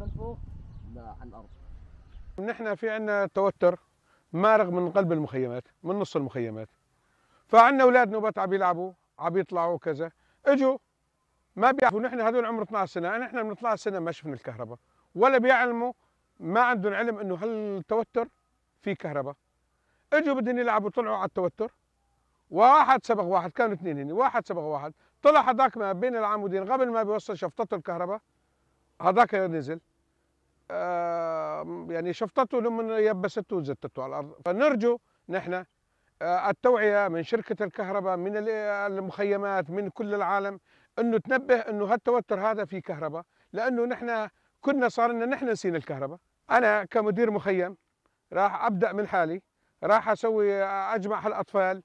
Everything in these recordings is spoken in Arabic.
من فوق لا على الارض نحن في عندنا توتر مارغ من قلب المخيمات من نص المخيمات فعندنا اولاد نوبات عم يلعبوا عم يطلعوا كذا اجوا ما بيعرفوا نحن هذول عمر 12 سنه نحن من 12 سنه ما شفنا الكهرباء ولا بيعلموا ما عندهم علم انه هالتوتر في كهرباء اجوا بدهم يلعبوا طلعوا على التوتر واحد سبق واحد كانوا اثنين هنا واحد سبق واحد طلع هذاك ما بين العمودين قبل ما بيوصل شفطته الكهرباء هذاك نزل يعني شفطته لما يبسته وزتته على الارض فنرجو نحن آه، التوعيه من شركه الكهرباء من المخيمات من كل العالم انه تنبه انه هالتوتر هذا في كهرباء لانه نحن كنا صار لنا نحن نسينا الكهرباء انا كمدير مخيم راح ابدا من حالي راح اسوي آه، اجمع هالاطفال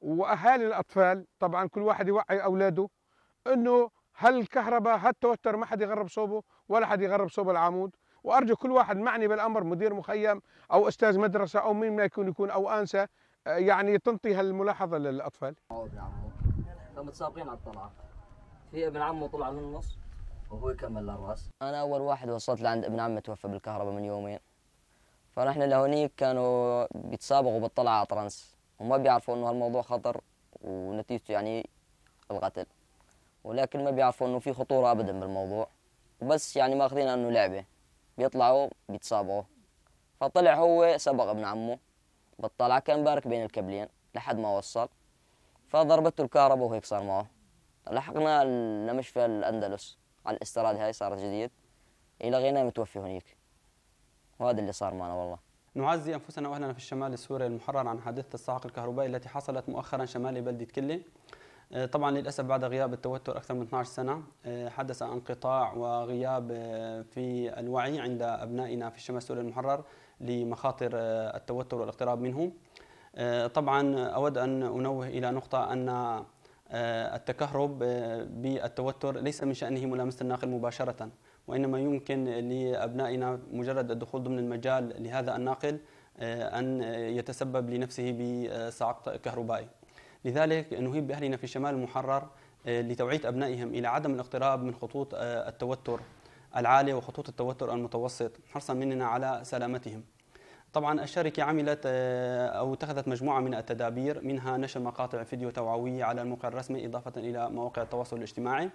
واهالي الاطفال طبعا كل واحد يوعي اولاده انه هل الكهرباء هل التوتر ما حد يغرب صوبه ولا حد يغرب صوب العمود وارجو كل واحد معني بالامر مدير مخيم او استاذ مدرسه او مين ما يكون يكون او انسه آه، يعني تنطي هالملاحظه للاطفال. ابن عمه فمتسابقين على الطلعه في ابن عمه طلع من النص وهو يكمل للراس. انا اول واحد وصلت لعند ابن عمي توفى بالكهرباء من يومين. فنحن لهونيك كانوا بيتسابقوا بالطلعه على طرنس وما بيعرفوا انه هالموضوع خطر ونتيجته يعني القتل. ولكن ما بيعرفوا انه في خطوره ابدا بالموضوع وبس يعني ماخذين انه لعبه بيطلعوا بيتصابوا فطلع هو سبق ابن عمه بالطلعه كان بارك بين الكبلين لحد ما وصل فضربته الكهرباء وهيك صار معه لحقنا لمشفى الاندلس على الاستراد هاي صارت جديد الى غينا متوفي هنيك وهذا اللي صار معنا والله نعزي انفسنا واهلنا في الشمال السوري المحرر عن حادثه الصاعق الكهربائي التي حصلت مؤخرا شمال بلده كله آه، طبعا للاسف بعد غياب التوتر اكثر من 12 سنه آه، حدث انقطاع وغياب آه، في الوعي عند ابنائنا في الشمال السوري المحرر لمخاطر التوتر والاقتراب منه. طبعا اود ان انوه الى نقطه ان التكهرب بالتوتر ليس من شانه ملامسه الناقل مباشره وانما يمكن لابنائنا مجرد الدخول ضمن المجال لهذا الناقل ان يتسبب لنفسه بصعق كهربائي. لذلك نهيب بأهلنا في الشمال المحرر آه، لتوعية أبنائهم إلى عدم الاقتراب من خطوط آه، التوتر العالية وخطوط التوتر المتوسط حرصا مننا على سلامتهم طبعا الشركة عملت آه، أو اتخذت مجموعة من التدابير منها نشر مقاطع فيديو توعوية على الموقع الرسمي إضافة إلى مواقع التواصل الاجتماعي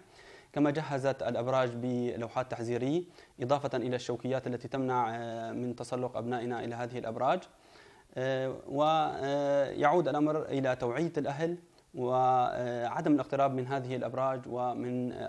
كما جهزت الأبراج بلوحات تحذيرية إضافة إلى الشوكيات التي تمنع من تسلق أبنائنا إلى هذه الأبراج ويعود آه، الأمر إلى توعية الأهل وعدم آه، الاقتراب من هذه الأبراج ومن